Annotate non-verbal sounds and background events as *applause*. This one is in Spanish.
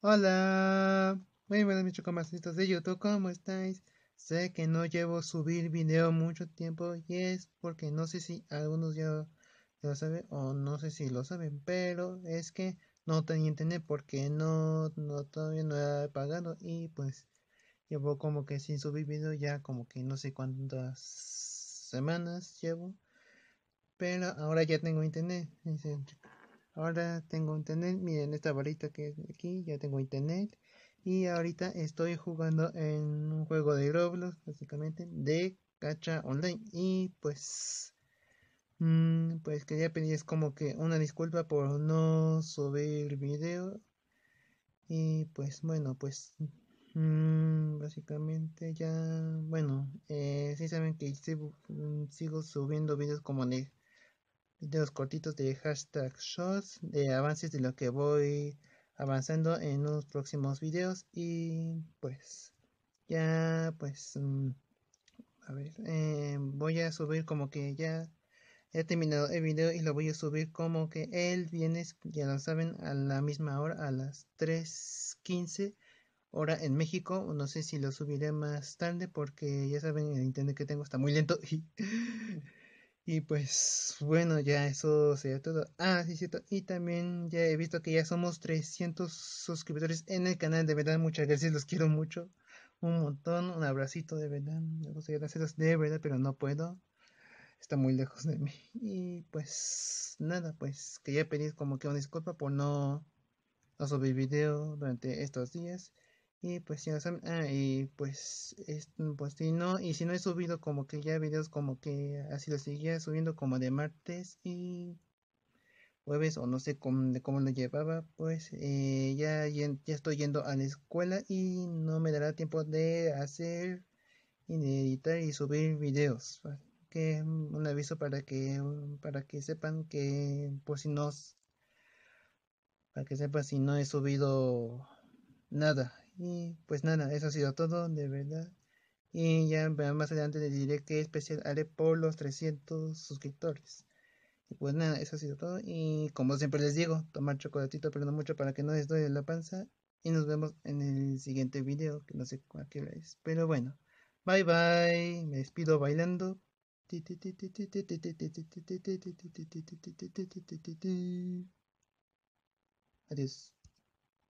Hola, muy buenas mis chocomacitos de YouTube, ¿cómo estáis? Sé que no llevo subir video mucho tiempo y es porque no sé si algunos ya lo saben o no sé si lo saben, pero es que no tenía internet porque no, no todavía no he pagado y pues llevo como que sin subir video ya como que no sé cuántas semanas llevo, pero ahora ya tengo internet. Ahora tengo internet, miren esta varita que es aquí, ya tengo internet. Y ahorita estoy jugando en un juego de Roblox, básicamente, de cacha online. Y pues, mm, pues quería pedirles como que una disculpa por no subir video. Y pues bueno, pues mm, básicamente ya, bueno, eh, si saben que sigo, subiendo videos como de videos cortitos de hashtag shots, de avances de lo que voy avanzando en los próximos videos y pues ya pues mm, a ver em, voy a subir como que ya he terminado el video y lo voy a subir como que él viene, ya lo saben a la misma hora a las 3.15 hora en México no sé si lo subiré más tarde porque ya saben el internet que tengo está muy lento y *laughs* Y pues bueno, ya eso sería todo. Ah, sí, cierto. Y también ya he visto que ya somos 300 suscriptores en el canal. De verdad, muchas gracias. Los quiero mucho. Un montón. Un abracito, de verdad. Me gustaría de verdad, pero no puedo. Está muy lejos de mí. Y pues nada, pues quería pedir como que una disculpa por no subir video durante estos días. Y pues si no ah, y pues, pues si no, y si no he subido como que ya videos como que así lo seguía subiendo como de martes y jueves o no sé cómo, cómo lo llevaba, pues eh, ya, ya estoy yendo a la escuela y no me dará tiempo de hacer y de editar y subir videos. Que mm, un aviso para que mm, para que sepan que por si no para que sepan si no he subido nada y pues nada, eso ha sido todo, de verdad. Y ya más adelante les diré qué especial haré por los 300 suscriptores. Y pues nada, eso ha sido todo. Y como siempre les digo, tomar chocolatito, pero no mucho para que no les doy la panza. Y nos vemos en el siguiente video, que no sé a qué hora es. Pero bueno, bye bye. Me despido bailando. Adiós.